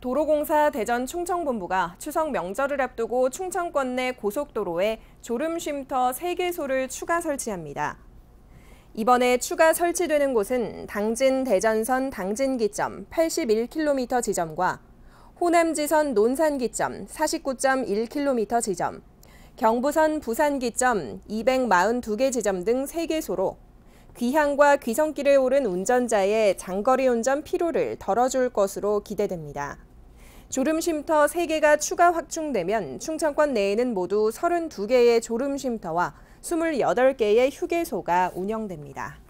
도로공사 대전 충청본부가 추석 명절을 앞두고 충청권 내 고속도로에 졸음 쉼터 3개소를 추가 설치합니다. 이번에 추가 설치되는 곳은 당진 대전선 당진기점 81km 지점과 호남지선 논산기점 49.1km 지점, 경부선 부산기점 242개 지점 등 3개소로 귀향과 귀성길에 오른 운전자의 장거리 운전 피로를 덜어줄 것으로 기대됩니다. 졸음쉼터 3개가 추가 확충되면 충청권 내에는 모두 32개의 졸음쉼터와 28개의 휴게소가 운영됩니다.